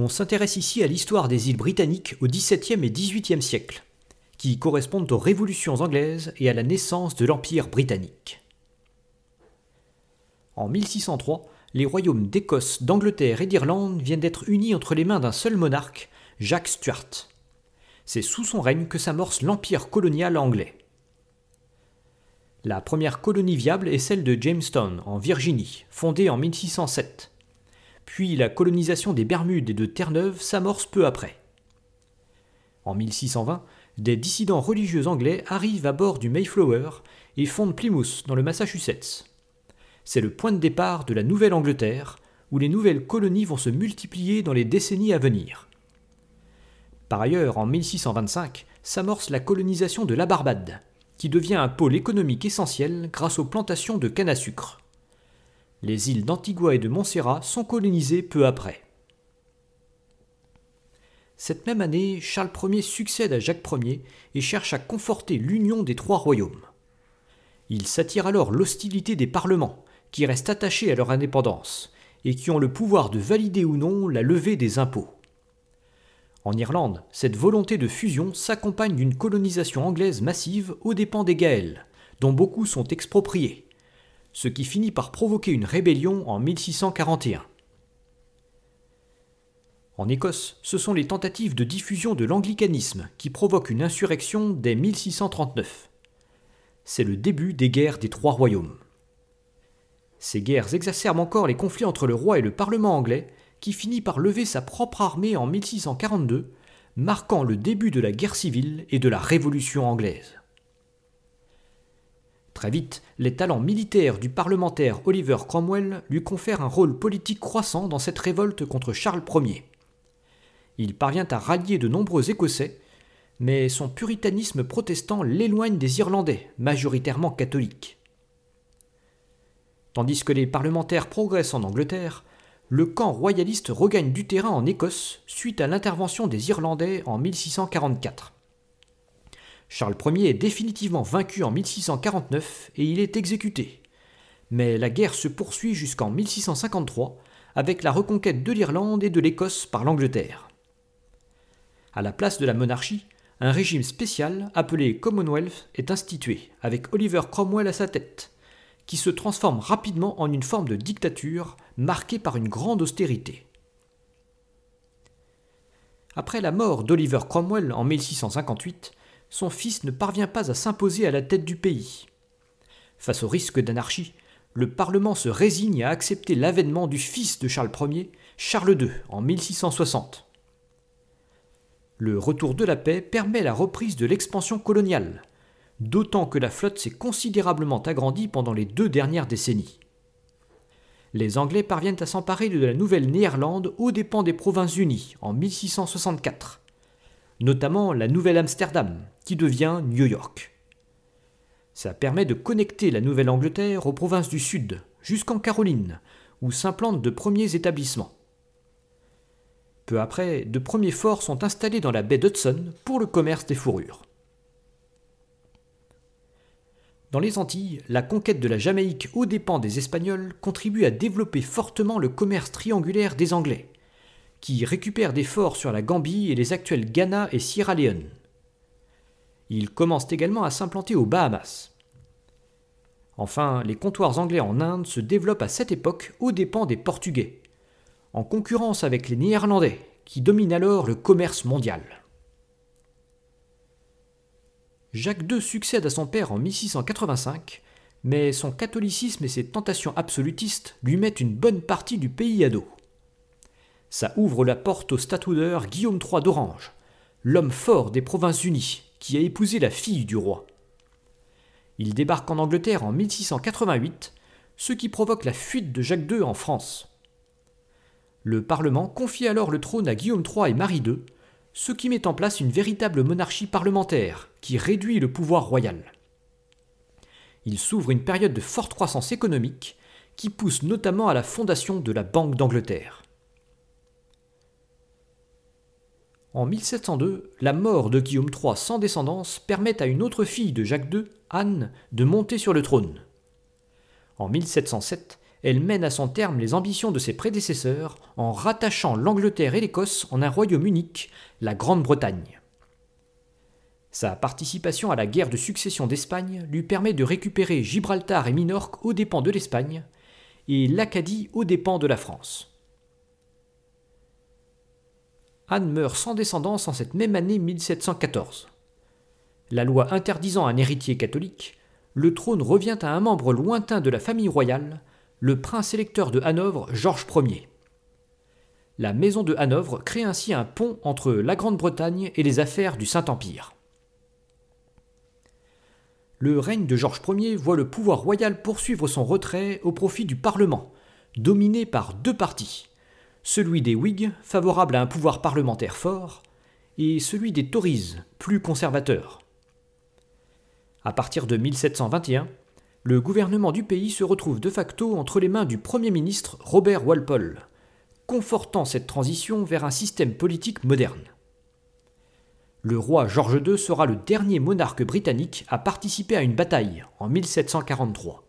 On s'intéresse ici à l'histoire des îles britanniques au XVIIe et XVIIIe siècle, qui correspondent aux révolutions anglaises et à la naissance de l'Empire britannique. En 1603, les royaumes d'Écosse, d'Angleterre et d'Irlande viennent d'être unis entre les mains d'un seul monarque, Jacques Stuart. C'est sous son règne que s'amorce l'empire colonial anglais. La première colonie viable est celle de Jamestown, en Virginie, fondée en 1607 puis la colonisation des Bermudes et de Terre-Neuve s'amorce peu après. En 1620, des dissidents religieux anglais arrivent à bord du Mayflower et fondent Plymouth dans le Massachusetts. C'est le point de départ de la Nouvelle-Angleterre, où les nouvelles colonies vont se multiplier dans les décennies à venir. Par ailleurs, en 1625, s'amorce la colonisation de la Barbade, qui devient un pôle économique essentiel grâce aux plantations de canne à sucre. Les îles d'Antigua et de Montserrat sont colonisées peu après. Cette même année, Charles Ier succède à Jacques Ier et cherche à conforter l'union des trois royaumes. Il s'attire alors l'hostilité des parlements, qui restent attachés à leur indépendance, et qui ont le pouvoir de valider ou non la levée des impôts. En Irlande, cette volonté de fusion s'accompagne d'une colonisation anglaise massive aux dépens des Gaëls, dont beaucoup sont expropriés ce qui finit par provoquer une rébellion en 1641. En Écosse, ce sont les tentatives de diffusion de l'anglicanisme qui provoquent une insurrection dès 1639. C'est le début des guerres des trois royaumes. Ces guerres exacerbent encore les conflits entre le roi et le Parlement anglais, qui finit par lever sa propre armée en 1642, marquant le début de la guerre civile et de la Révolution anglaise. Très vite, les talents militaires du parlementaire Oliver Cromwell lui confèrent un rôle politique croissant dans cette révolte contre Charles Ier. Il parvient à rallier de nombreux Écossais, mais son puritanisme protestant l'éloigne des Irlandais, majoritairement catholiques. Tandis que les parlementaires progressent en Angleterre, le camp royaliste regagne du terrain en Écosse suite à l'intervention des Irlandais en 1644. Charles Ier est définitivement vaincu en 1649 et il est exécuté. Mais la guerre se poursuit jusqu'en 1653 avec la reconquête de l'Irlande et de l'Écosse par l'Angleterre. À la place de la monarchie, un régime spécial appelé Commonwealth est institué, avec Oliver Cromwell à sa tête, qui se transforme rapidement en une forme de dictature marquée par une grande austérité. Après la mort d'Oliver Cromwell en 1658, son fils ne parvient pas à s'imposer à la tête du pays. Face au risque d'anarchie, le Parlement se résigne à accepter l'avènement du fils de Charles Ier, Charles II, en 1660. Le retour de la paix permet la reprise de l'expansion coloniale, d'autant que la flotte s'est considérablement agrandie pendant les deux dernières décennies. Les Anglais parviennent à s'emparer de la Nouvelle-Néerlande aux dépens des Provinces-Unies en 1664 notamment la Nouvelle-Amsterdam, qui devient New York. Ça permet de connecter la Nouvelle-Angleterre aux provinces du Sud, jusqu'en Caroline, où s'implantent de premiers établissements. Peu après, de premiers forts sont installés dans la baie d'Hudson pour le commerce des fourrures. Dans les Antilles, la conquête de la Jamaïque aux dépens des Espagnols contribue à développer fortement le commerce triangulaire des Anglais qui récupèrent des forts sur la Gambie et les actuels Ghana et Sierra Leone. Ils commencent également à s'implanter aux Bahamas. Enfin, les comptoirs anglais en Inde se développent à cette époque aux dépens des Portugais, en concurrence avec les Néerlandais, qui dominent alors le commerce mondial. Jacques II succède à son père en 1685, mais son catholicisme et ses tentations absolutistes lui mettent une bonne partie du pays à dos. Ça ouvre la porte au statoudeur Guillaume III d'Orange, l'homme fort des Provinces-Unies, qui a épousé la fille du roi. Il débarque en Angleterre en 1688, ce qui provoque la fuite de Jacques II en France. Le Parlement confie alors le trône à Guillaume III et Marie II, ce qui met en place une véritable monarchie parlementaire qui réduit le pouvoir royal. Il s'ouvre une période de forte croissance économique qui pousse notamment à la fondation de la Banque d'Angleterre. En 1702, la mort de Guillaume III sans descendance permet à une autre fille de Jacques II, Anne, de monter sur le trône. En 1707, elle mène à son terme les ambitions de ses prédécesseurs en rattachant l'Angleterre et l'Écosse en un royaume unique, la Grande-Bretagne. Sa participation à la guerre de succession d'Espagne lui permet de récupérer Gibraltar et Minorque aux dépens de l'Espagne et l'Acadie aux dépens de la France. Anne meurt sans descendance en cette même année 1714. La loi interdisant un héritier catholique, le trône revient à un membre lointain de la famille royale, le prince électeur de Hanovre Georges Ier. La maison de Hanovre crée ainsi un pont entre la Grande-Bretagne et les affaires du Saint-Empire. Le règne de Georges Ier voit le pouvoir royal poursuivre son retrait au profit du Parlement, dominé par deux partis, celui des Whigs, favorable à un pouvoir parlementaire fort, et celui des Tories, plus conservateurs. À partir de 1721, le gouvernement du pays se retrouve de facto entre les mains du Premier ministre Robert Walpole, confortant cette transition vers un système politique moderne. Le roi George II sera le dernier monarque britannique à participer à une bataille en 1743.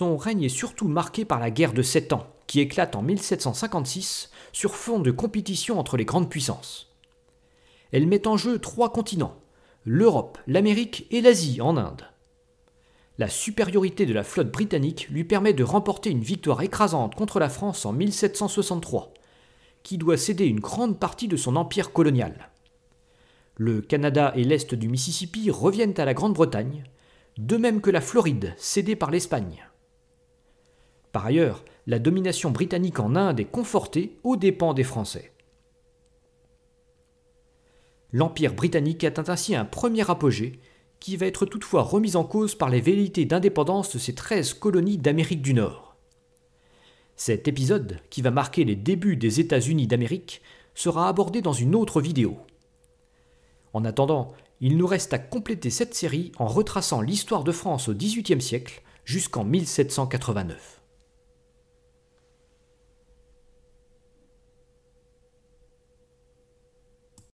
Son règne est surtout marqué par la guerre de Sept Ans, qui éclate en 1756 sur fond de compétition entre les grandes puissances. Elle met en jeu trois continents, l'Europe, l'Amérique et l'Asie en Inde. La supériorité de la flotte britannique lui permet de remporter une victoire écrasante contre la France en 1763, qui doit céder une grande partie de son empire colonial. Le Canada et l'Est du Mississippi reviennent à la Grande-Bretagne, de même que la Floride, cédée par l'Espagne. Par ailleurs, la domination britannique en Inde est confortée aux dépens des Français. L'Empire britannique atteint ainsi un premier apogée, qui va être toutefois remis en cause par les velléités d'indépendance de ces 13 colonies d'Amérique du Nord. Cet épisode, qui va marquer les débuts des États-Unis d'Amérique, sera abordé dans une autre vidéo. En attendant, il nous reste à compléter cette série en retraçant l'histoire de France au XVIIIe siècle jusqu'en 1789.